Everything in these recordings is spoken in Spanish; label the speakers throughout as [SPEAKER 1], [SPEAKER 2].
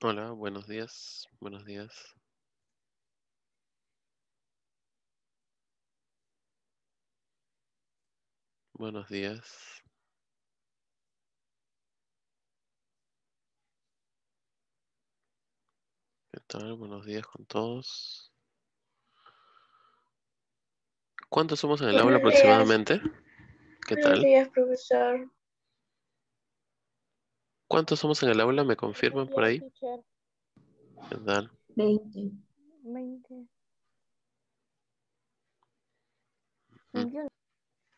[SPEAKER 1] Hola, buenos días. Buenos días. Buenos días. ¿Qué tal? Buenos días con todos. ¿Cuántos somos en el aula aproximadamente? ¿Qué tal? Buenos
[SPEAKER 2] días, profesor.
[SPEAKER 1] ¿Cuántos somos en el aula? ¿Me confirman por ahí? Veinte.
[SPEAKER 2] Veinte. 20.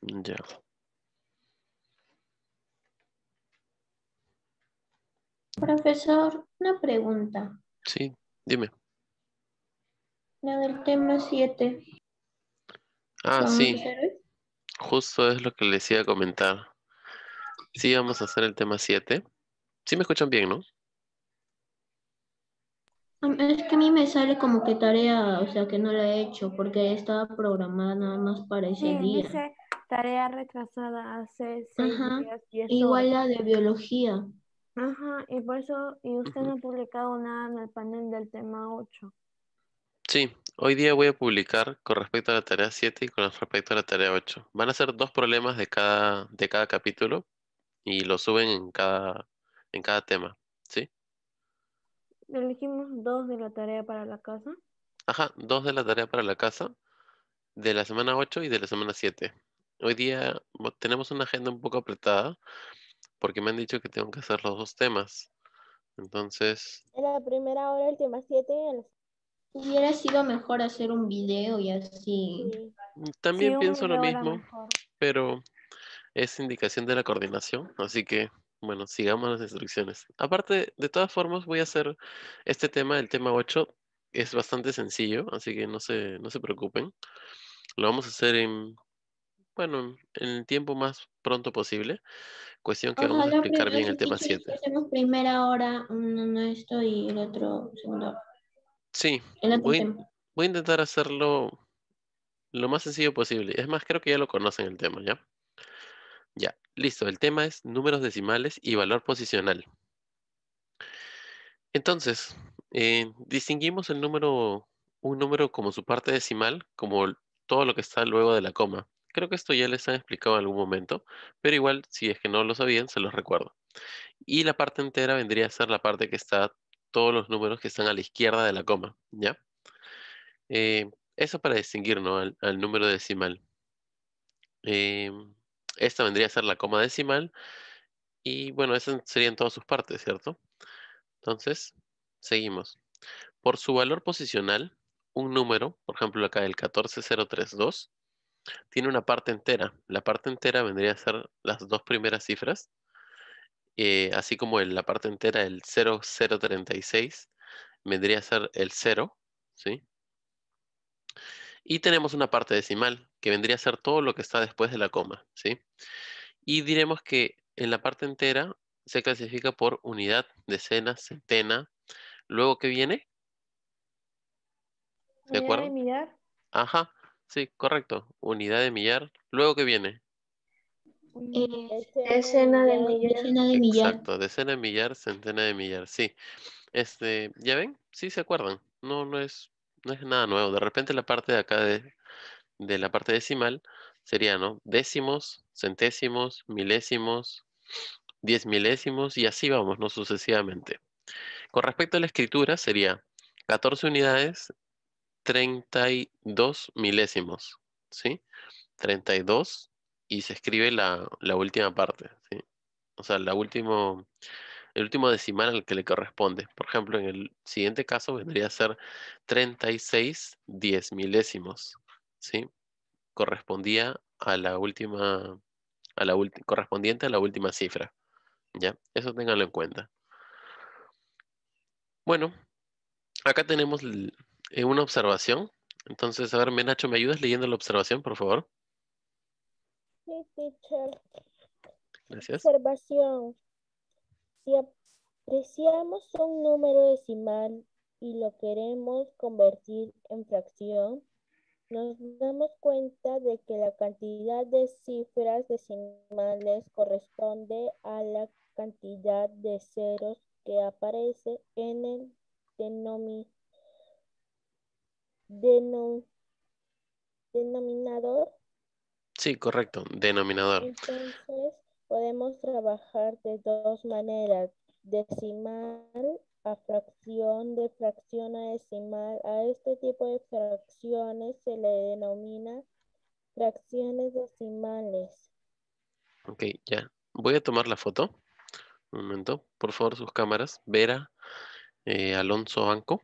[SPEAKER 2] Mm. Ya. Profesor, una pregunta.
[SPEAKER 1] Sí, dime.
[SPEAKER 2] La del tema 7.
[SPEAKER 1] Ah, sí. Justo es lo que les iba a comentar. Sí, vamos a hacer el tema 7. Sí me escuchan bien, ¿no?
[SPEAKER 2] Es que a mí me sale como que tarea, o sea, que no la he hecho porque estaba programada nada más para ese sí, Dice tarea retrasada hace seis días, Igual la de biología. Ajá, y por eso, y usted no ha publicado nada en el panel del tema 8.
[SPEAKER 1] Sí, hoy día voy a publicar con respecto a la tarea 7 y con respecto a la tarea 8. Van a ser dos problemas de cada, de cada capítulo y lo suben en cada en cada tema, ¿sí?
[SPEAKER 2] Elegimos dos de la tarea para la casa.
[SPEAKER 1] Ajá, dos de la tarea para la casa, de la semana 8 y de la semana 7. Hoy día tenemos una agenda un poco apretada porque me han dicho que tengo que hacer los dos temas. Entonces...
[SPEAKER 2] En la primera hora el tema 7 Hubiera sido mejor hacer un video y así.
[SPEAKER 1] También pienso lo mismo, pero es indicación de la coordinación, así que bueno, sigamos las instrucciones. Aparte, de todas formas, voy a hacer este tema, el tema 8, es bastante sencillo, así que no se, no se preocupen. Lo vamos a hacer en, bueno, en el tiempo más pronto posible. Cuestión que vamos a explicar bien el tema 7.
[SPEAKER 2] Hacemos primera hora uno esto y el otro
[SPEAKER 1] segundo. Sí, voy, voy, a intentar hacerlo lo más sencillo posible. Es más, creo que ya lo conocen el tema, ¿ya? Ya, listo. El tema es números decimales y valor posicional. Entonces, eh, distinguimos el número, un número como su parte decimal, como todo lo que está luego de la coma. Creo que esto ya les han explicado en algún momento, pero igual, si es que no lo sabían, se los recuerdo. Y la parte entera vendría a ser la parte que está, todos los números que están a la izquierda de la coma, ¿ya? Eh, eso para distinguir, ¿no? Al, número decimal. Eh, esta vendría a ser la coma decimal. Y bueno, esas serían todas sus partes, ¿cierto? Entonces, seguimos. Por su valor posicional, un número, por ejemplo acá el 14032, tiene una parte entera. La parte entera vendría a ser las dos primeras cifras, eh, así como en la parte entera el 0036 vendría a ser el 0, ¿sí? Y tenemos una parte decimal, que vendría a ser todo lo que está después de la coma, ¿sí? Y diremos que en la parte entera se clasifica por unidad, decena, centena. Luego, ¿qué viene? ¿De unidad de millar. Ajá, sí, correcto. Unidad de millar. Luego, ¿qué viene?
[SPEAKER 2] Eh, decena de millar. Decena de millar.
[SPEAKER 1] Exacto, decena de millar, centena de millar, sí. Este, ¿ya ven? Sí se acuerdan. No, no es no es nada nuevo. De repente la parte de acá de, la parte decimal sería, ¿no? Décimos, centésimos, milésimos, diez milésimos y así vamos, ¿no? Sucesivamente. Con respecto a la escritura sería 14 unidades, 32 milésimos, ¿sí? 32 y se escribe la, última parte, ¿sí? O sea, la última el último decimal al que le corresponde. Por ejemplo, en el siguiente caso vendría a ser 36 diez milésimos, ¿sí? Correspondía a la última, a la correspondiente a la última cifra, ¿ya? Eso ténganlo en cuenta. Bueno, acá tenemos eh, una observación. Entonces, a ver, Menacho, ¿me ayudas leyendo la observación, por favor?
[SPEAKER 2] Sí, teacher. Gracias. Observación. Si apreciamos un número decimal y lo queremos convertir en fracción, nos damos cuenta de que la cantidad de cifras decimales corresponde a la cantidad de ceros que aparece en el denominador.
[SPEAKER 1] Sí, correcto, denominador.
[SPEAKER 2] Entonces, Podemos trabajar de dos maneras, decimal a fracción, de fracción a decimal. A este tipo de fracciones se le denomina fracciones decimales.
[SPEAKER 1] Ok, ya. Voy a tomar la foto. Un momento. Por favor, sus cámaras. Vera, eh, Alonso Banco.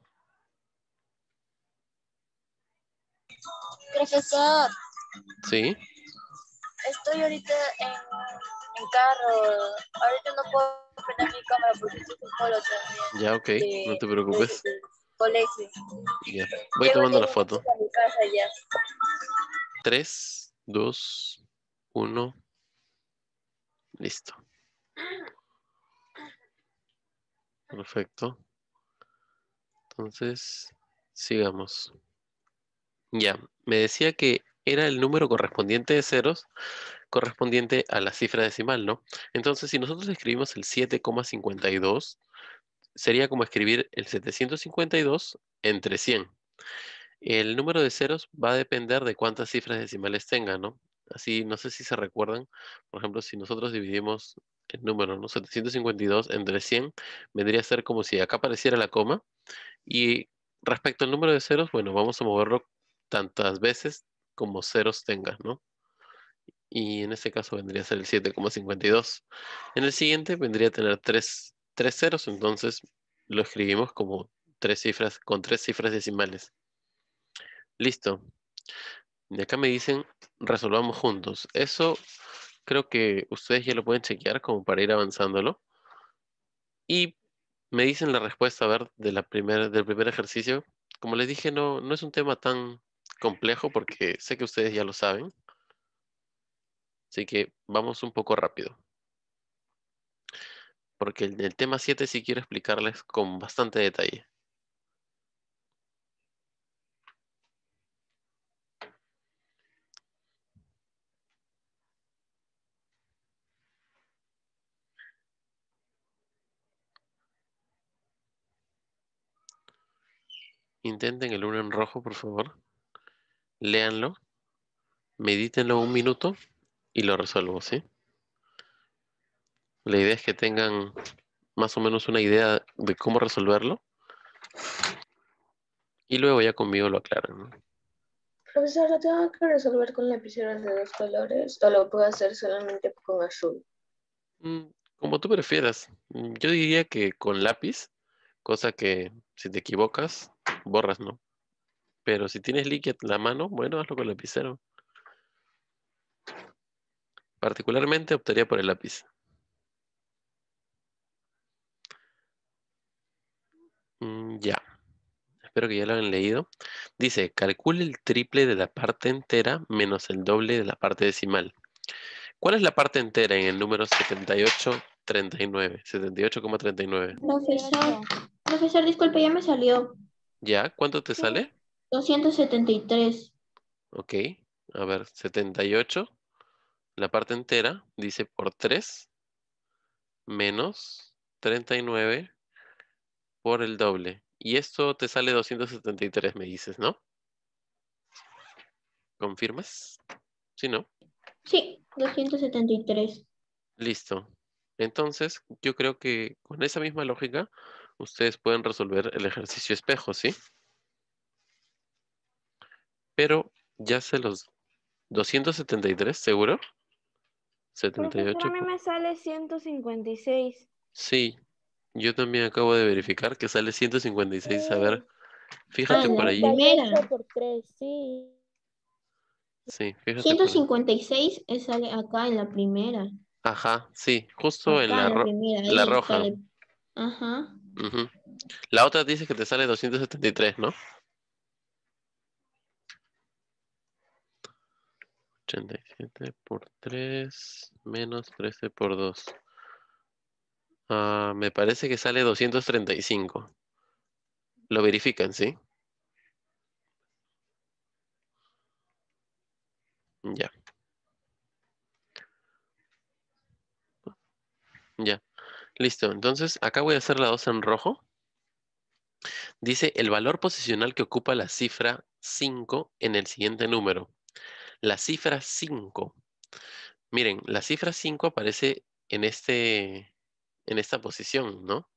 [SPEAKER 2] Profesor. Sí. Estoy ahorita en mi carro. Ahorita no puedo prender mi cámara porque estoy con Polo también.
[SPEAKER 1] Ya, ok, no te preocupes. colegio. Ya, voy tomando la foto. ya. Tres, dos, uno. Listo. Perfecto. Entonces, sigamos. Ya, me decía que era el número correspondiente de ceros correspondiente a la cifra decimal, ¿no? Entonces, si nosotros escribimos el 7,52, sería como escribir el 752 entre 100. El número de ceros va a depender de cuántas cifras decimales tenga, ¿no? Así, no sé si se recuerdan, por ejemplo, si nosotros dividimos el número, ¿no? 752 entre 100, vendría a ser como si acá apareciera la coma. Y respecto al número de ceros, bueno, vamos a moverlo tantas veces como ceros tengas, ¿no? Y en este caso vendría a ser el 7,52. En el siguiente vendría a tener tres, ceros, entonces lo escribimos como tres cifras, con tres cifras decimales. Listo. De acá me dicen, resolvamos juntos. Eso creo que ustedes ya lo pueden chequear como para ir avanzándolo. Y me dicen la respuesta, a ver, de la primer, del primer ejercicio. Como les dije, no, no es un tema tan, complejo porque sé que ustedes ya lo saben. Así que vamos un poco rápido. Porque el tema 7 sí quiero explicarles con bastante detalle. Intenten el uno en rojo, por favor léanlo, medítenlo un minuto y lo resuelvo, ¿sí? La idea es que tengan más o menos una idea de cómo resolverlo y luego ya conmigo lo aclaran.
[SPEAKER 2] Profesor, ¿lo tengo que resolver con lapiceras de dos colores o lo puedo hacer solamente con azul?
[SPEAKER 1] Mm, como tú prefieras. Yo diría que con lápiz, cosa que si te equivocas, borras, ¿no? Pero si tienes líquido en la mano, bueno, hazlo con el lapicero. Particularmente optaría por el lápiz. Mm, ya. Espero que ya lo hayan leído. Dice, calcule el triple de la parte entera menos el doble de la parte decimal. ¿Cuál es la parte entera en el número 7839? 78,39.
[SPEAKER 2] Profesor, profesor, disculpe, ya me salió.
[SPEAKER 1] ¿Ya? ¿Cuánto te sale?
[SPEAKER 2] 273.
[SPEAKER 1] Ok, a ver, 78, la parte entera, dice por 3 menos 39 por el doble. Y esto te sale 273, me dices, ¿no? ¿Confirmas? ¿Sí, no?
[SPEAKER 2] Sí, 273.
[SPEAKER 1] Listo. Entonces, yo creo que con esa misma lógica, ustedes pueden resolver el ejercicio espejo, ¿sí? pero ya se los... 273, seguro. 78. a mí
[SPEAKER 2] me sale 156.
[SPEAKER 1] Sí, yo también acabo de verificar que sale 156. A ver, fíjate por ahí.
[SPEAKER 2] Por 3, sí. Sí, fíjate 156 sale acá en la primera.
[SPEAKER 1] Ajá, sí, justo en la, la, roja. Ajá. La otra dice que te sale 273, ¿no? 87 por 3 menos 13 por 2. Ah, me parece que sale 235. Lo verifican, ¿sí? Ya. Ya. Listo. Entonces, acá voy a hacer la 2 en rojo. Dice el valor posicional que ocupa la cifra 5 en el siguiente número. La cifra 5. Miren, la cifra 5 aparece en, este, en esta posición, ¿no?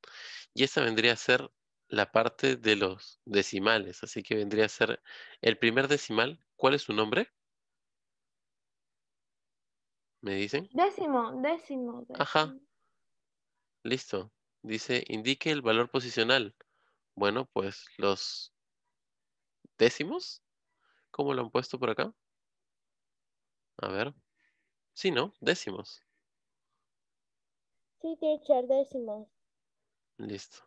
[SPEAKER 1] Y esta vendría a ser la parte de los decimales, así que vendría a ser el primer decimal. ¿Cuál es su nombre? ¿Me dicen?
[SPEAKER 2] Décimo, décimo. Ajá.
[SPEAKER 1] Listo. Dice, indique el valor posicional. Bueno, pues los décimos, ¿cómo lo han puesto por acá? A ver. Sí, ¿no? Décimos.
[SPEAKER 2] Sí, teacher, décimos.
[SPEAKER 1] Listo.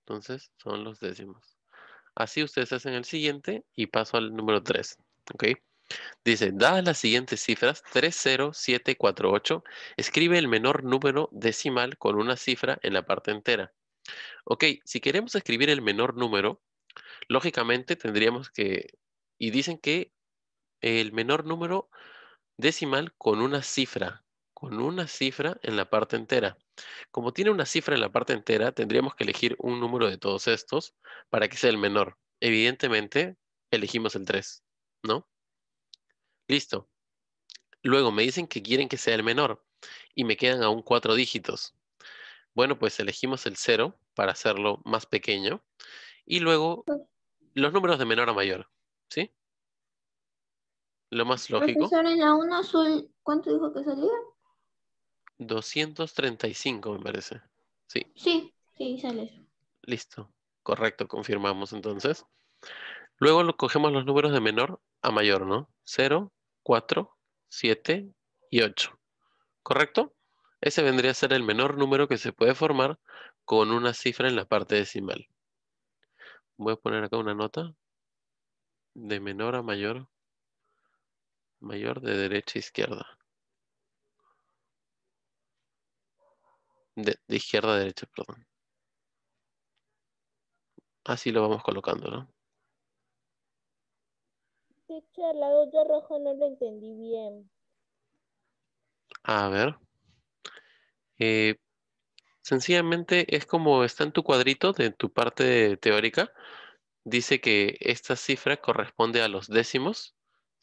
[SPEAKER 1] Entonces, son los décimos. Así ustedes hacen el siguiente y paso al número 3. ¿Ok? Dice, dadas las siguientes cifras, 30748, escribe el menor número decimal con una cifra en la parte entera. Ok, si queremos escribir el menor número, lógicamente tendríamos que... Y dicen que el menor número decimal con una cifra, con una cifra en la parte entera. Como tiene una cifra en la parte entera, tendríamos que elegir un número de todos estos para que sea el menor. Evidentemente, elegimos el 3, ¿no? Listo. Luego me dicen que quieren que sea el menor y me quedan aún cuatro dígitos. Bueno, pues elegimos el 0 para hacerlo más pequeño y luego los números de menor a mayor, ¿sí? Lo más lógico. Profesor,
[SPEAKER 2] en la 1 azul, ¿cuánto dijo que salía?
[SPEAKER 1] 235 me parece. Sí.
[SPEAKER 2] Sí, sí, sale.
[SPEAKER 1] Listo. Correcto, confirmamos entonces. Luego lo cogemos los números de menor a mayor, ¿no? 0, 4, 7 y 8. ¿Correcto? Ese vendría a ser el menor número que se puede formar con una cifra en la parte decimal. Voy a poner acá una nota de menor a mayor mayor de derecha a izquierda. De, izquierda a derecha, perdón. Así lo vamos colocando, ¿no?
[SPEAKER 2] De al lado de rojo no lo entendí bien.
[SPEAKER 1] A ver. Eh, sencillamente es como está en tu cuadrito, de tu parte teórica, dice que esta cifra corresponde a los décimos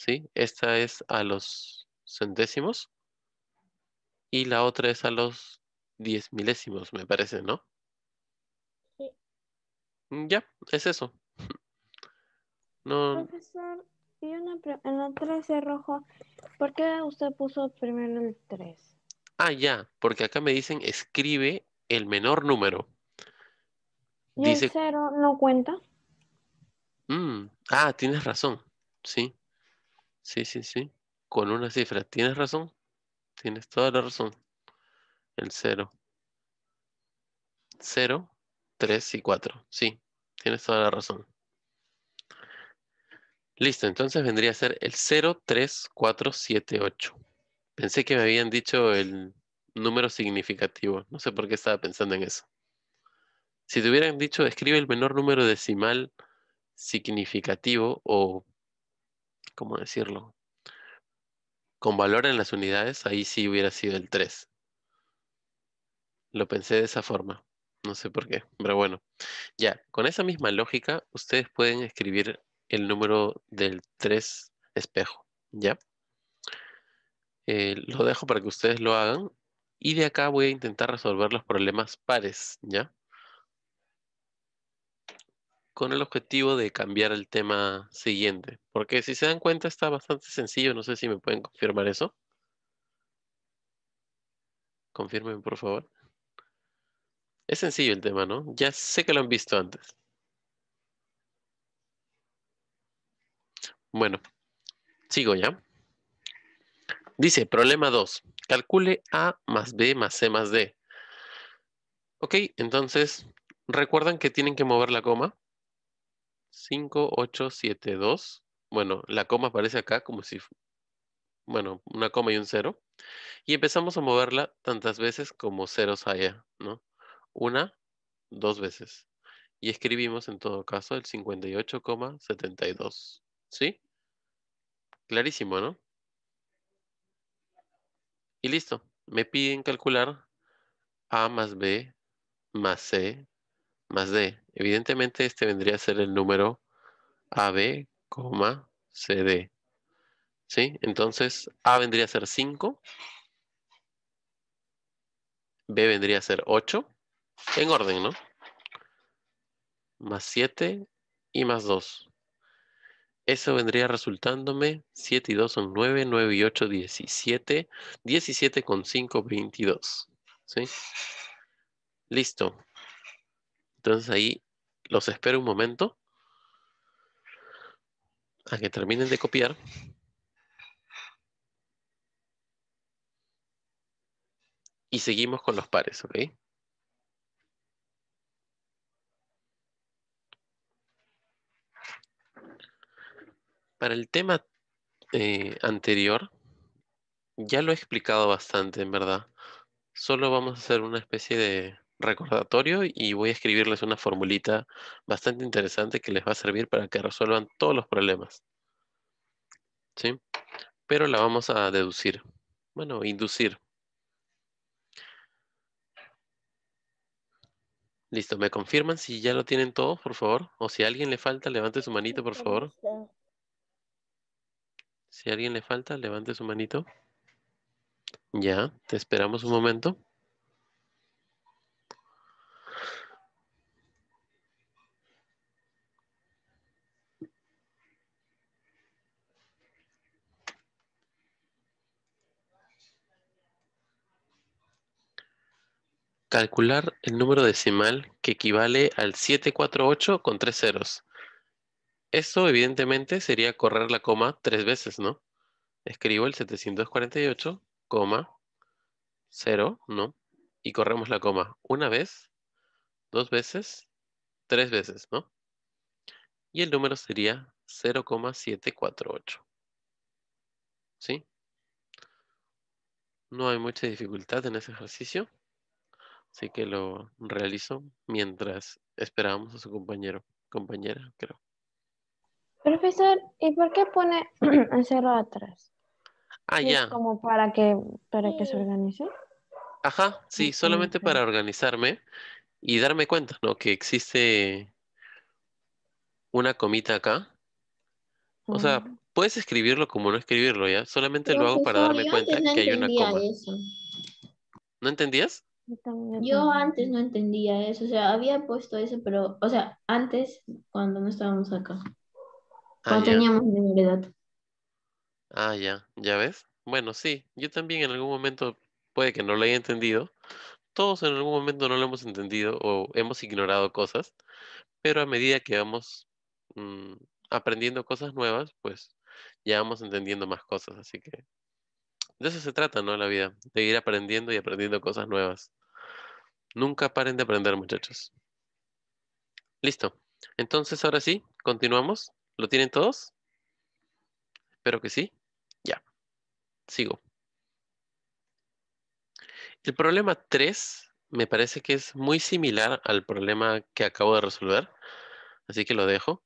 [SPEAKER 1] ¿sí? Esta es a los centésimos y la otra es a los diez milésimos, me parece, ¿no? Sí. Mm, ya, es eso.
[SPEAKER 2] Profesor, en la 13 rojo, ¿por qué usted puso primero el 3?
[SPEAKER 1] Ah, ya, porque acá me dicen escribe el menor número. ¿Y el
[SPEAKER 2] cero no cuenta?
[SPEAKER 1] Mm, ah, tienes razón, sí. Sí, sí, sí. Con una cifra. Tienes razón. Tienes toda la razón. El 0. 0, 3 y 4. Sí, tienes toda la razón. Listo, entonces vendría a ser el 0, 3, 4, 7, 8. Pensé que me habían dicho el número significativo. No sé por qué estaba pensando en eso. Si te hubieran dicho, escribe el menor número decimal significativo o ¿cómo decirlo? Con valor en las unidades, ahí sí hubiera sido el 3. Lo pensé de esa forma. No sé por qué, pero bueno. Ya, con esa misma lógica, ustedes pueden escribir el número del 3 espejo, ¿ya? Eh, lo dejo para que ustedes lo hagan. Y de acá voy a intentar resolver los problemas pares, ¿ya? con el objetivo de cambiar el tema siguiente. Porque si se dan cuenta está bastante sencillo, no sé si me pueden confirmar eso. Confirmen, por favor. Es sencillo el tema, ¿no? Ya sé que lo han visto antes. Bueno, sigo ya. Dice, problema 2. Calcule A más B más C más D. Ok, entonces, ¿recuerdan que tienen que mover la coma? 2 Bueno, la coma aparece acá como si, bueno, una coma y un cero. Y empezamos a moverla tantas veces como ceros haya, ¿no? Una, dos veces. Y escribimos en todo caso el 58,72. ¿Sí? Clarísimo, ¿no? Y listo. Me piden calcular A más B más C más D. Evidentemente este vendría a ser el número AB, CD. ¿Sí? Entonces A vendría a ser 5. B vendría a ser 8. En orden, ¿no? Más 7 y más 2. Eso vendría resultándome 7 y 2 son 9, 9 y 8, 17, 17 con 5, 22. ¿Sí? Listo. Entonces ahí los espero un momento a que terminen de copiar. Y seguimos con los pares, ¿ok? Para el tema eh, anterior, ya lo he explicado bastante, en verdad. Solo vamos a hacer una especie de recordatorio y voy a escribirles una formulita bastante interesante que les va a servir para que resuelvan todos los problemas. ¿Sí? Pero la vamos a deducir. Bueno, inducir. Listo, ¿me confirman si ya lo tienen todos, por favor? O si a alguien le falta, levante su manito, por favor. Si a alguien le falta, levante su manito. Ya, te esperamos un momento. Calcular el número decimal que equivale al 748 con tres ceros. Esto evidentemente sería correr la coma tres veces, ¿no? Escribo el 748, 0, ¿no? Y corremos la coma una vez, dos veces, tres veces, ¿no? Y el número sería 0,748. ¿Sí? No hay mucha dificultad en ese ejercicio. Así que lo realizo mientras esperábamos a su compañero, compañera, creo.
[SPEAKER 2] Profesor, ¿y por qué pone el atrás? Ah, ya. Es como para que, para que se mm. organice.
[SPEAKER 1] Ajá, sí, solamente para organizarme y darme cuenta, ¿no? Que existe una comita acá. O sea, ah. puedes escribirlo como no escribirlo, ¿ya? Solamente lo hago para darme cuenta que hay una coma. ¿No entendías?
[SPEAKER 2] Yo, antes no entendía eso, o sea, había puesto eso, pero, o sea, antes, cuando no estábamos acá, ah, cuando teníamos menor edad.
[SPEAKER 1] Ah, ya, ya ves. Bueno, sí, yo también en algún momento puede que no lo haya entendido. Todos en algún momento no lo hemos entendido o hemos ignorado cosas, pero a medida que vamos mm, aprendiendo cosas nuevas, pues ya vamos entendiendo más cosas. Así que de eso se trata, ¿no? La vida, de ir aprendiendo y aprendiendo cosas nuevas. Nunca paren de aprender, muchachos. Listo. Entonces, ahora sí, continuamos. ¿Lo tienen todos? Espero que sí. Ya. Sigo. El problema 3 me parece que es muy similar al problema que acabo de resolver, así que lo dejo.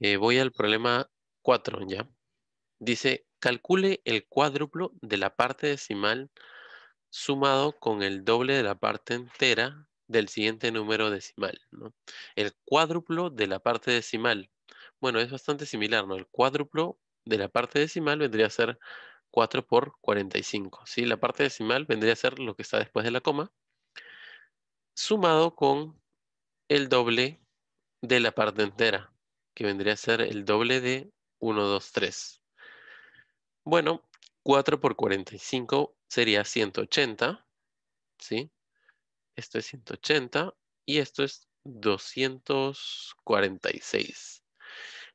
[SPEAKER 1] Eh, voy al problema 4 ya. Dice, calcule el cuádruplo de la parte decimal sumado con el doble de la parte entera del siguiente número decimal, El cuádruplo de la parte decimal. Bueno, es bastante similar, ¿no? El cuádruplo de la parte decimal vendría a ser 4 por 45, ¿sí? La parte decimal vendría a ser lo que está después de la coma, sumado con el doble de la parte entera, que vendría a ser el doble de 1, 2, 3. Bueno, 4 por 45 sería 180, ¿sí? Esto es 180 y esto es 246.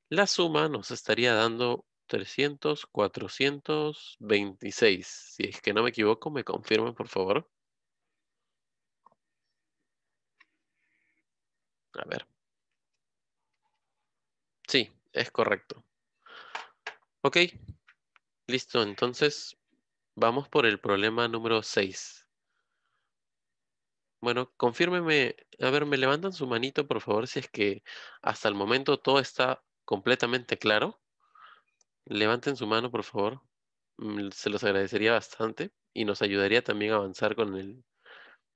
[SPEAKER 1] La suma nos estaría dando 300, 426. Si es que no me equivoco, me confirman, por favor. A ver. Sí, es correcto. Ok, listo. Entonces, Vamos por el problema número 6. Bueno, confírmeme, a ver, me levantan su manito, por favor, si es que hasta el momento todo está completamente claro. Levanten su mano, por favor. Mm, se los agradecería bastante y nos ayudaría también a avanzar con,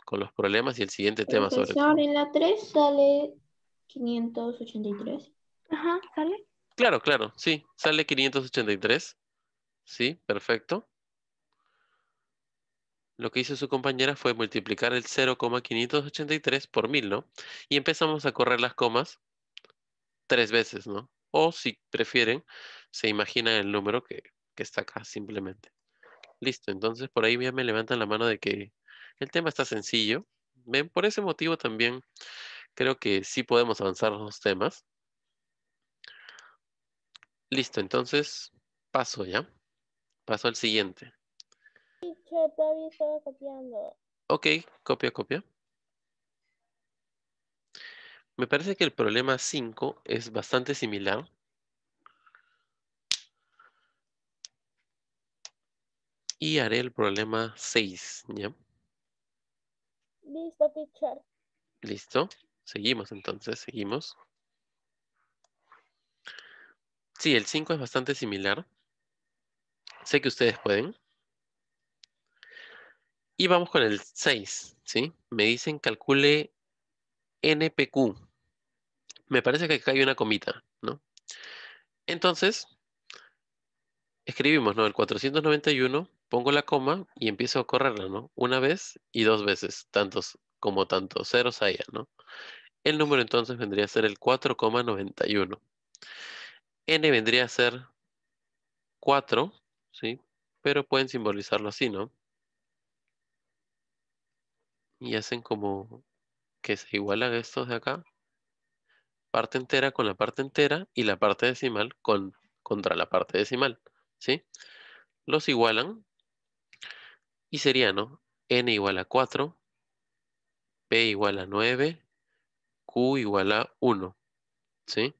[SPEAKER 1] con los problemas y el siguiente tema sobre
[SPEAKER 2] en la 3 sale 583. Ajá, sale.
[SPEAKER 1] Claro, claro, sí, sale 583. Sí, perfecto lo que hizo su compañera fue multiplicar el 0,583 por 1000, ¿no? Y empezamos a correr las comas tres veces, ¿no? O si prefieren, se imagina el número que, que está acá simplemente. Listo, entonces por ahí ya me levantan la mano de que el tema está sencillo. ¿Ven? Por ese motivo también creo que sí podemos avanzar los temas. Listo, entonces paso ya. Paso al siguiente
[SPEAKER 2] copiando.
[SPEAKER 1] Ok, copia, copia. Me parece que el problema 5 es bastante similar. Y haré el problema 6, ¿ya?
[SPEAKER 2] Listo, teacher.
[SPEAKER 1] Listo. Seguimos entonces, seguimos. Sí, el 5 es bastante similar. Sé que ustedes pueden. Y vamos con el 6, ¿sí? Me dicen calcule NPQ. Me parece que acá hay una comita, ¿no? Entonces, escribimos, ¿no? El 491, pongo la coma y empiezo a correrla, ¿no? Una vez y dos veces, tantos como tantos ceros allá, ¿no? El número entonces vendría a ser el 4,91. N vendría a ser 4, ¿sí? Pero pueden simbolizarlo así, ¿no? y hacen como que se igualan estos de acá, parte entera con la parte entera y la parte decimal con, contra la parte decimal, ¿sí? Los igualan y sería, ¿no? n igual a 4, p igual a 9, q igual a 1, ¿sí?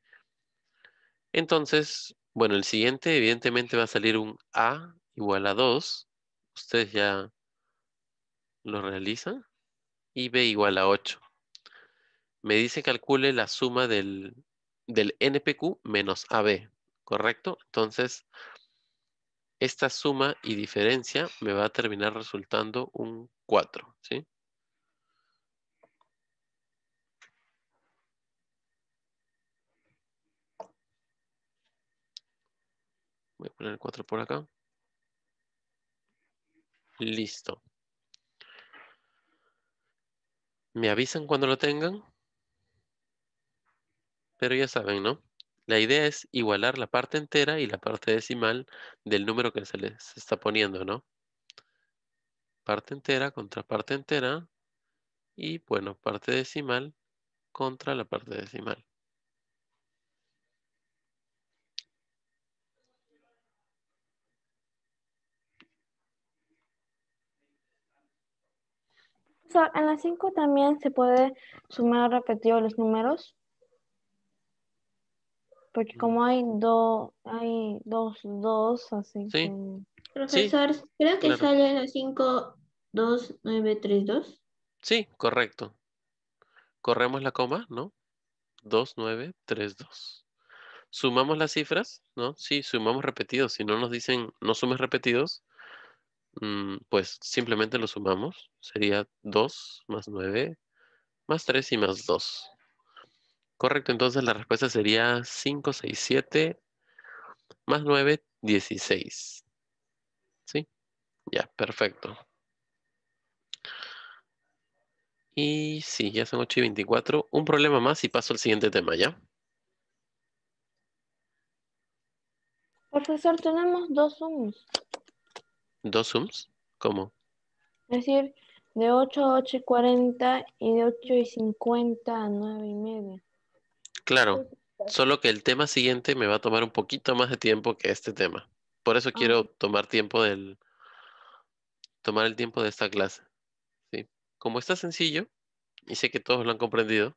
[SPEAKER 1] Entonces, bueno, el siguiente evidentemente va a salir un a igual a 2. Ustedes ya lo realizan y b igual a 8. Me dice calcule la suma del, del NPQ menos AB, ¿correcto? Entonces, esta suma y diferencia me va a terminar resultando un 4, ¿sí? Voy a poner el 4 por acá. Listo. Me avisan cuando lo tengan. Pero ya saben, ¿no? La idea es igualar la parte entera y la parte decimal del número que se les está poniendo, ¿no? Parte entera contra parte entera y, bueno, parte decimal contra la parte decimal.
[SPEAKER 2] en la 5 también se puede sumar repetido los números. Porque como mm. hay, 2, hay dos, dos, así sí. que... Profesor, creo que sale en la 5, 2, 9, 3, 2.
[SPEAKER 1] Sí, correcto. Corremos la coma, ¿no? 2, 9, 3, 2. Sumamos las cifras, ¿no? Sí, sumamos repetidos. Si no nos dicen no sumes repetidos, Mm, pues simplemente lo sumamos. Sería 2 más 9 más 3 y más 2. Correcto, entonces la respuesta sería 5, 6, 7 más 9, 16. ¿Sí? Ya, perfecto. Y sí, ya son 8 y 24. Un problema más y paso al siguiente tema, ¿ya?
[SPEAKER 2] Profesor, tenemos dos sumos.
[SPEAKER 1] ¿Dos Zooms? ¿Cómo?
[SPEAKER 2] Es decir, de 8 a 8 y 40 y de 8 y 50 a 9 y media.
[SPEAKER 1] Claro, solo que el tema siguiente me va a tomar un poquito más de tiempo que este tema. Por eso quiero ah. tomar tiempo del tomar el tiempo de esta clase. ¿sí? Como está sencillo, y sé que todos lo han comprendido,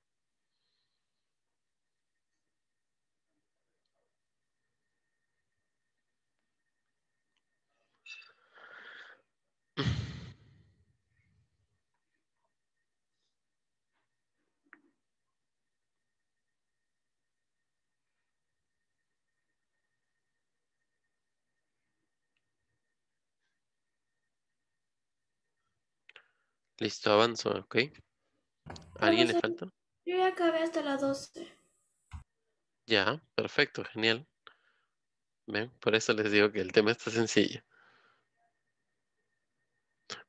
[SPEAKER 1] Listo, avanzo, ¿ok? ¿Alguien le falta?
[SPEAKER 2] Yo ya acabé hasta las 12.
[SPEAKER 1] Ya, perfecto, genial. ¿Ven? Por eso les digo que el tema está sencillo.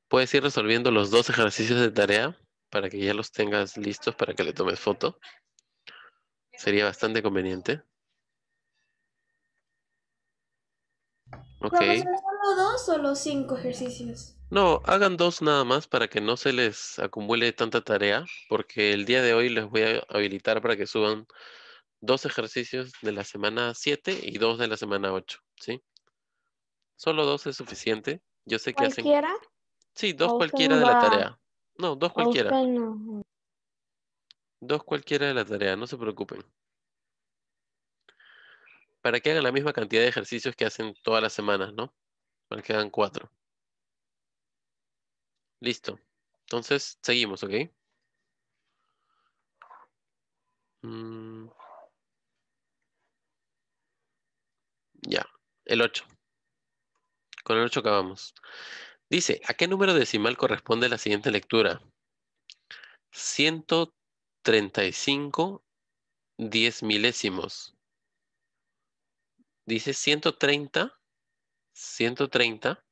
[SPEAKER 1] Puedes ir resolviendo los dos ejercicios de tarea para que ya los tengas listos para que le tomes foto. Sería bastante conveniente. hacer
[SPEAKER 2] ¿Solo dos o los cinco ejercicios?
[SPEAKER 1] No, hagan dos nada más para que no se les acumule tanta tarea, porque el día de hoy les voy a habilitar para que suban dos ejercicios de la semana 7 y dos de la semana 8, ¿sí? Solo dos es suficiente. Yo sé que ¿Cualquiera? Sí, dos cualquiera de la tarea. No, dos cualquiera. Dos cualquiera de la tarea, no se preocupen. Para que hagan la misma cantidad de ejercicios que hacen todas las semanas, ¿no? Para que hagan cuatro. Listo. Entonces, seguimos, ¿ok? Mm. Ya, el 8. Con el 8 acabamos. Dice, ¿a qué número decimal corresponde la siguiente lectura? 135 10 milésimos. Dice 130, 130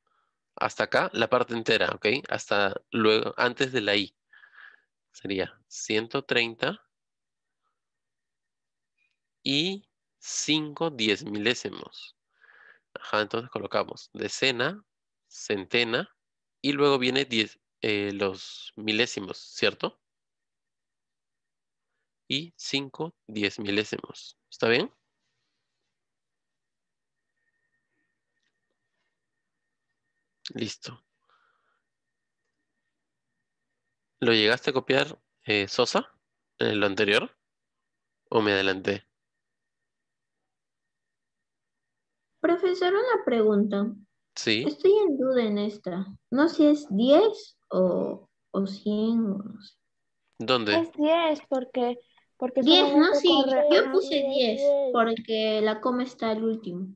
[SPEAKER 1] hasta acá, la parte entera, ¿ok? Hasta luego, antes de la i. Sería 130 y 5 diez milésimos. Ajá, entonces colocamos decena, centena y luego viene eh, los milésimos, ¿cierto? Y 5 diez milésimos. ¿Está bien? Listo. ¿Lo llegaste a copiar, eh, Sosa, en lo anterior? ¿O me adelanté?
[SPEAKER 2] Profesor, una pregunta. Sí. Estoy en duda en esta. No sé si es 10 o, o 100. no sé. ¿Dónde? Es 10 porque... porque 10, ¿no? Sí, yo puse 10 porque la coma está al último.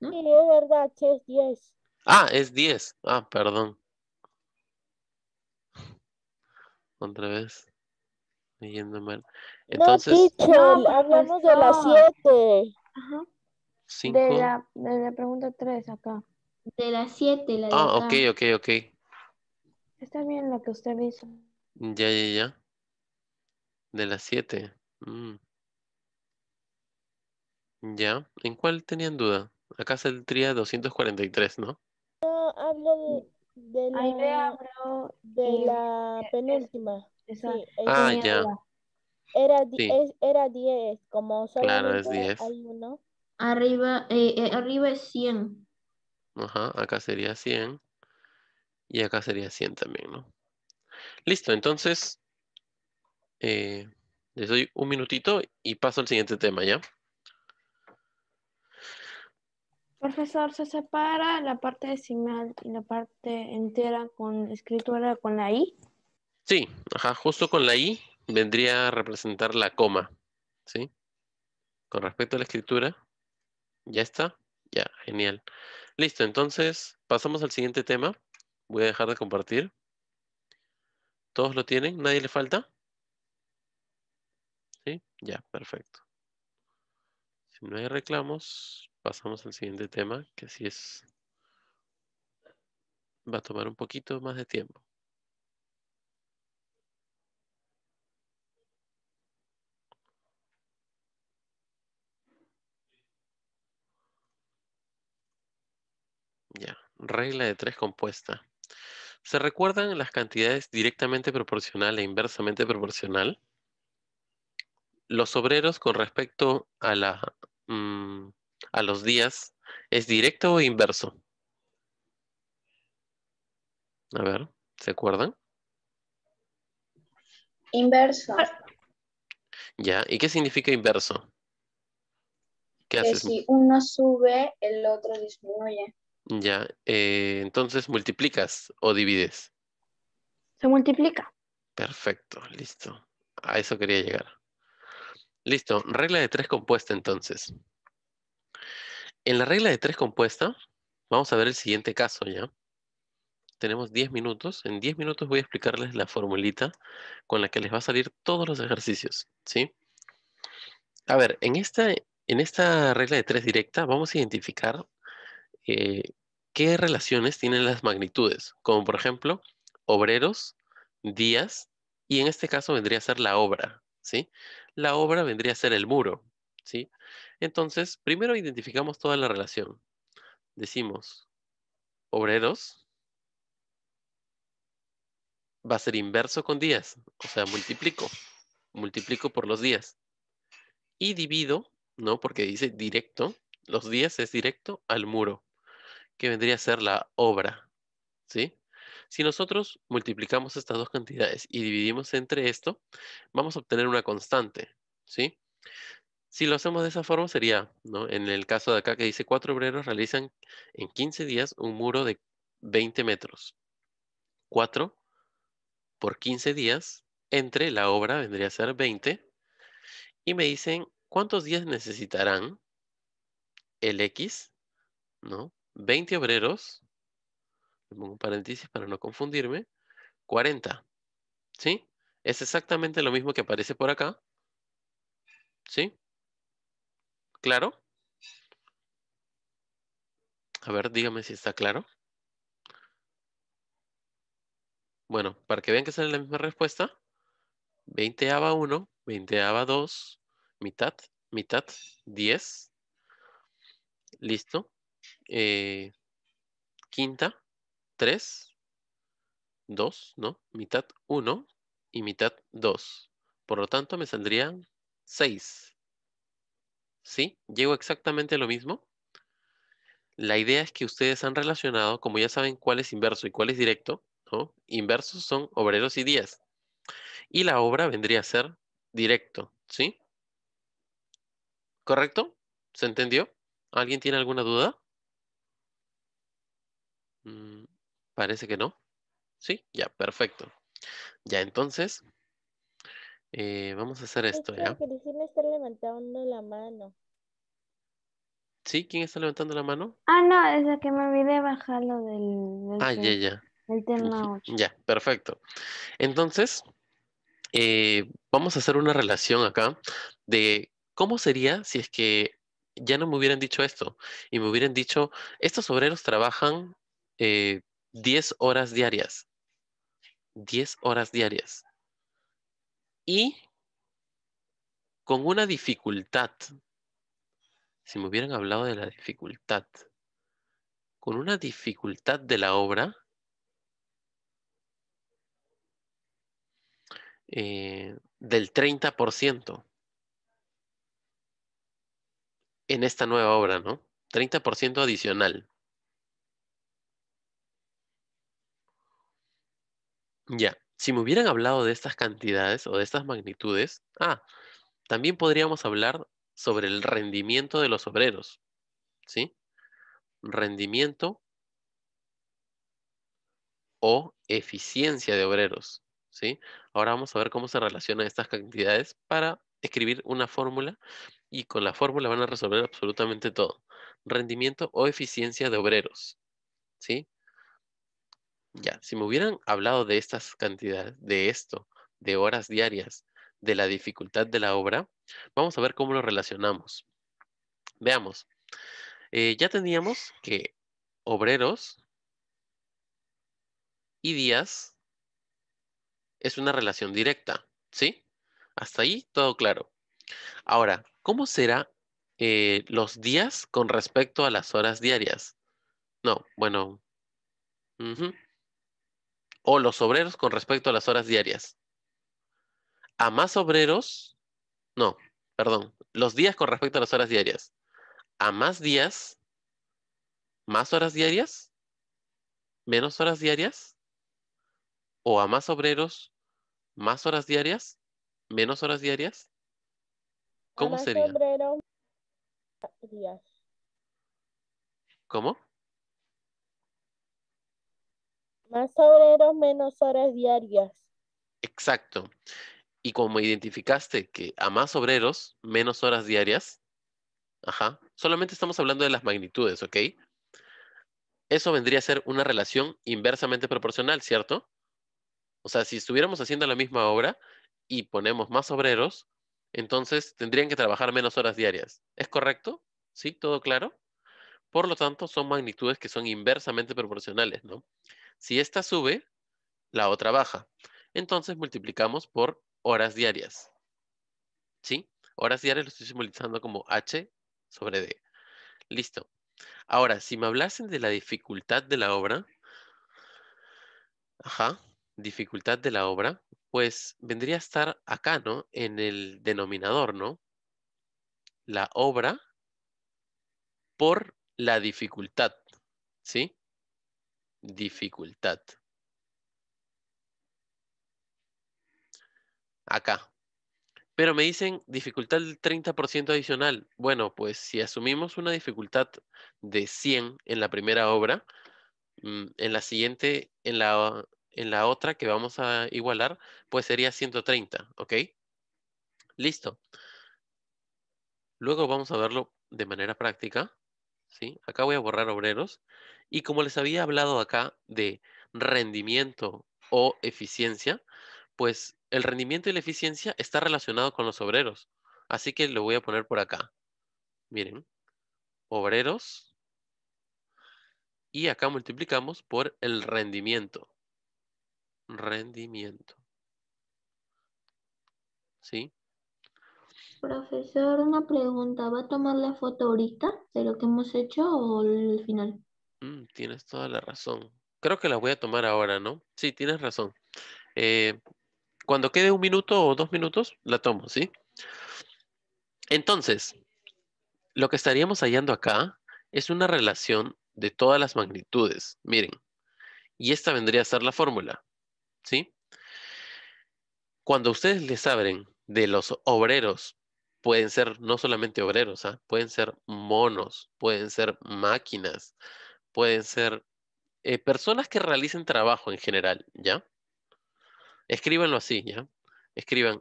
[SPEAKER 2] ¿no? Sí, es verdad, es 10.
[SPEAKER 1] Ah, es 10. Ah, perdón. Otra vez. Leyendo mal. Entonces. No, no pues, hablamos de las 7. Ajá. De la,
[SPEAKER 2] de la pregunta 3 acá. De las 7. La ah, ok, ok, ok. Está bien lo que usted hizo.
[SPEAKER 1] Ya, ya, ya. De las 7. Mm. Ya. ¿En cuál tenían duda? Acá saldría 243, ¿no?
[SPEAKER 2] de la, Ahí de la penúltima. ah, ya. Era, 10, como claro, es 10. Arriba, eh, eh, arriba es 100.
[SPEAKER 1] Ajá, acá sería 100. Y acá sería 100 también, ¿no? Listo, entonces eh, les doy un minutito y paso al siguiente tema, ¿ya?
[SPEAKER 2] Profesor, se separa la parte decimal y la parte entera con escritura con la I.
[SPEAKER 1] Sí, ajá, justo con la I vendría a representar la coma, ¿sí? Con respecto a la escritura, ¿ya está? Ya, genial. Listo, entonces pasamos al siguiente tema. Voy a dejar de compartir. ¿Todos lo tienen? ¿Nadie le falta? ¿Sí? Ya, perfecto. Si no hay reclamos, pasamos al siguiente tema, que sí es, va a tomar un poquito más de tiempo. Ya, regla de tres compuesta. ¿Se recuerdan las cantidades directamente proporcional e inversamente proporcional? Los obreros con respecto a la... Mm, a los días es directo o inverso? A ver, ¿se acuerdan?
[SPEAKER 2] Inverso.
[SPEAKER 1] Ya, ¿y qué significa inverso? que
[SPEAKER 2] si uno sube, el otro disminuye.
[SPEAKER 1] Ya, eh, entonces multiplicas o divides.
[SPEAKER 2] Se multiplica.
[SPEAKER 1] Perfecto, listo. A eso quería llegar. Listo, regla de tres compuesta entonces. En la regla de tres compuesta, vamos a ver el siguiente caso ya. Tenemos 10 minutos. En 10 minutos voy a explicarles la formulita con la que les va a salir todos los ejercicios, ¿sí? A ver, en esta, en esta regla de tres directa vamos a identificar eh, qué relaciones tienen las magnitudes, como por ejemplo, obreros, días, y en este caso vendría a ser la obra, ¿sí? La obra vendría a ser el muro, ¿sí? Entonces, primero identificamos toda la relación. Decimos, obreros va a ser inverso con días, o sea, multiplico, multiplico por los días. Y divido, ¿no? Porque dice directo, los días es directo al muro, que vendría a ser la obra, ¿sí? Si nosotros multiplicamos estas dos cantidades y dividimos entre esto, vamos a obtener una constante, ¿sí? Si lo hacemos de esa forma sería, ¿no? En el caso de acá que dice cuatro obreros realizan en 15 días un muro de 20 metros. 4 por 15 días entre la obra vendría a ser 20. Y me dicen, ¿cuántos días necesitarán el X? ¿No? 20 obreros. pongo un paréntesis para no confundirme. 40. ¿Sí? Es exactamente lo mismo que aparece por acá. ¿Sí? ¿Claro? A ver, dígame si está claro. Bueno, para que vean que sale la misma respuesta, 20 aba 1, 20 aba 2, mitad, mitad, 10. Listo. Eh, quinta, 3, 2, ¿no? Mitad 1 y mitad 2. Por lo tanto, me saldrían 6. ¿sí? Llego exactamente lo mismo. La idea es que ustedes han relacionado, como ya saben cuál es inverso y cuál es directo, Inversos son obreros y días. Y la obra vendría a ser directo, ¿sí? ¿Correcto? ¿Se entendió? ¿Alguien tiene alguna duda? Mm, parece que no. Sí, ya, perfecto. Ya entonces, eh, vamos a hacer esto, ¿ya?
[SPEAKER 2] ¿Quién está levantando la mano?
[SPEAKER 1] ¿Sí? ¿Quién está levantando la mano?
[SPEAKER 2] Ah, no, es la que me olvidé bajarlo del... del ah, ya, ya. tema 8.
[SPEAKER 1] Ya, perfecto. Entonces, eh, vamos a hacer una relación acá de cómo sería si es que ya no me hubieran dicho esto y me hubieran dicho, estos obreros trabajan 10 eh, horas diarias. 10 horas diarias y con una dificultad. Si me hubieran hablado de la dificultad, con una dificultad de la obra, eh, del 30% en esta nueva obra, ¿no? 30% adicional. Ya si me hubieran hablado de estas cantidades o de estas magnitudes, ah, también podríamos hablar sobre el rendimiento de los obreros, ¿sí? Rendimiento o eficiencia de obreros, ¿sí? Ahora vamos a ver cómo se relacionan estas cantidades para escribir una fórmula y con la fórmula van a resolver absolutamente todo. Rendimiento o eficiencia de obreros, ¿sí? Ya, si me hubieran hablado de estas cantidades, de esto, de horas diarias, de la dificultad de la obra, vamos a ver cómo lo relacionamos. Veamos, eh, ya teníamos que obreros y días es una relación directa, ¿sí? Hasta ahí todo claro. Ahora, ¿cómo será eh, los días con respecto a las horas diarias? No, bueno, o los obreros con respecto a las horas diarias. A más obreros, no, perdón, los días con respecto a las horas diarias. A más días, más horas diarias, menos horas diarias, o a más obreros, más horas diarias, menos horas diarias. ¿Cómo sería? ¿Cómo?
[SPEAKER 2] Más obreros, menos horas diarias.
[SPEAKER 1] Exacto. Y como identificaste que a más obreros, menos horas diarias, ajá, solamente estamos hablando de las magnitudes, ¿ok? Eso vendría a ser una relación inversamente proporcional, ¿cierto? O sea, si estuviéramos haciendo la misma obra y ponemos más obreros, entonces tendrían que trabajar menos horas diarias. ¿Es correcto? ¿Sí? ¿Todo claro? Por lo tanto, son magnitudes que son inversamente proporcionales, ¿no? Si esta sube, la otra baja. Entonces multiplicamos por horas diarias. ¿Sí? Horas diarias lo estoy simbolizando como H sobre D. Listo. Ahora, si me hablasen de la dificultad de la obra, ajá, dificultad de la obra, pues vendría a estar acá, ¿no? En el denominador, ¿no? La obra por la dificultad, ¿sí? dificultad. Acá. Pero me dicen dificultad del 30% adicional. Bueno, pues si asumimos una dificultad de 100 en la primera obra, mm, en la siguiente, en la, otra que vamos a igualar, pues sería 130, ¿ok? Listo. Luego vamos a verlo de manera práctica. ¿sí? Acá voy a borrar obreros y como les había hablado acá de rendimiento o eficiencia, pues el rendimiento y la eficiencia está relacionado con los obreros. Así que lo voy a poner por acá. Miren, obreros. Y acá multiplicamos por el rendimiento. Rendimiento.
[SPEAKER 2] ¿Sí? Profesor, una pregunta. ¿Va a tomar la foto ahorita de lo que hemos hecho o al final?
[SPEAKER 1] Mm, tienes toda la razón. Creo que la voy a tomar ahora, ¿no? Sí, tienes razón. Eh, cuando quede un minuto o dos minutos, la tomo, ¿sí? Entonces, lo que estaríamos hallando acá es una relación de todas las magnitudes. Miren, y esta vendría a ser la fórmula, ¿sí? Cuando ustedes les abren de los obreros, pueden ser no solamente obreros, ¿ah? pueden ser monos, pueden ser máquinas, pueden ser eh, personas que realicen trabajo en general, ¿ya? Escríbanlo así, ¿ya? Escriban,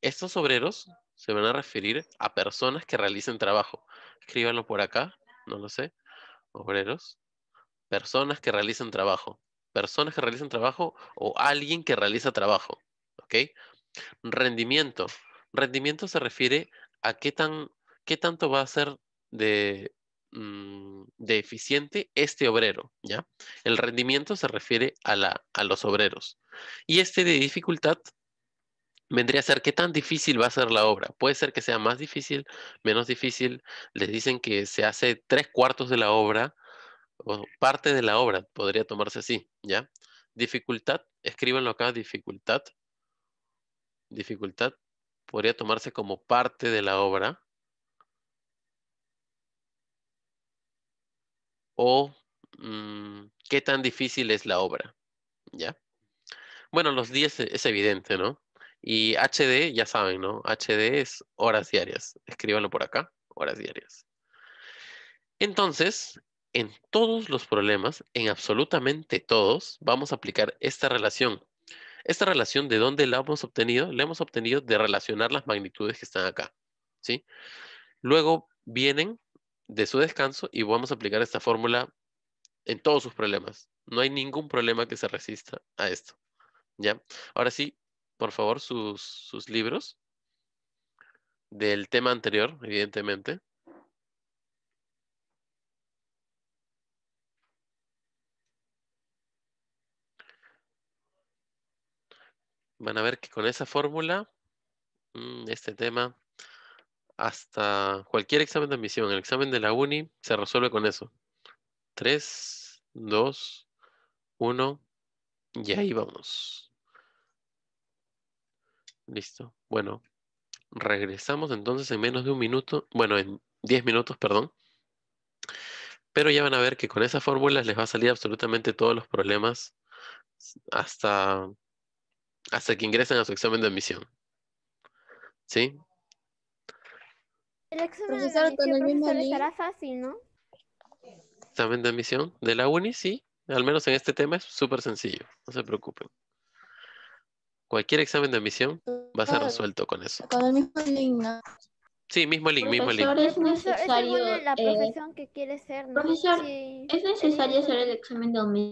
[SPEAKER 1] estos obreros se van a referir a personas que realicen trabajo. Escríbanlo por acá, no lo sé. Obreros. Personas que realicen trabajo. Personas que realicen trabajo o alguien que realiza trabajo. ¿Ok? Rendimiento. Rendimiento se refiere a qué, tan, qué tanto va a ser de Mm, deficiente eficiente este obrero, ¿ya? El rendimiento se refiere a, a los obreros. Y este de dificultad vendría a ser qué tan difícil va a ser la obra. Puede ser que sea más difícil, menos difícil. Les dicen que se hace tres cuartos de la obra o parte de la obra, podría tomarse así, ¿ya? Dificultad, escríbanlo acá, dificultad. Dificultad podría tomarse como parte de la obra. o mm, qué tan difícil es la obra. ¿Ya? Bueno, los 10 e, es evidente, ¿no? Y HD, ya saben, ¿no? HD es horas diarias. Escríbanlo por acá, horas diarias. Entonces, en todos los problemas, en absolutamente todos, vamos a aplicar esta relación. Esta relación, ¿de dónde la hemos obtenido? La hemos obtenido de relacionar las magnitudes que están acá, ¿sí? Luego vienen de su descanso y vamos a aplicar esta fórmula en todos sus problemas. No hay ningún problema que se resista a esto. ¿Ya? Ahora sí, por favor, sus, sus libros del tema anterior, evidentemente. Van a ver que con esa fórmula, mm, este tema hasta cualquier examen de admisión. El examen de la uni se resuelve con eso. 3, 2, 1 y ahí vamos. Listo. Bueno, regresamos entonces en menos de un minuto, bueno, en 10 minutos, perdón. Pero ya van a ver que con esas fórmulas les va a salir absolutamente todos los problemas hasta, hasta que ingresen a su examen de admisión. ¿Sí?
[SPEAKER 2] El examen de admisión, estará fácil, ¿no?
[SPEAKER 1] Examen de admisión de la uni, sí. Al menos en este tema es súper sencillo. No se preocupen. Cualquier examen de admisión va a ser resuelto con eso.
[SPEAKER 2] Con el mismo link, ¿no?
[SPEAKER 1] Sí, mismo link, profesor, mismo link. Es necesario, la eh, profesión
[SPEAKER 2] que quieres ser, ¿no? Profesor, sí. ¿es necesario hacer el examen de admisión?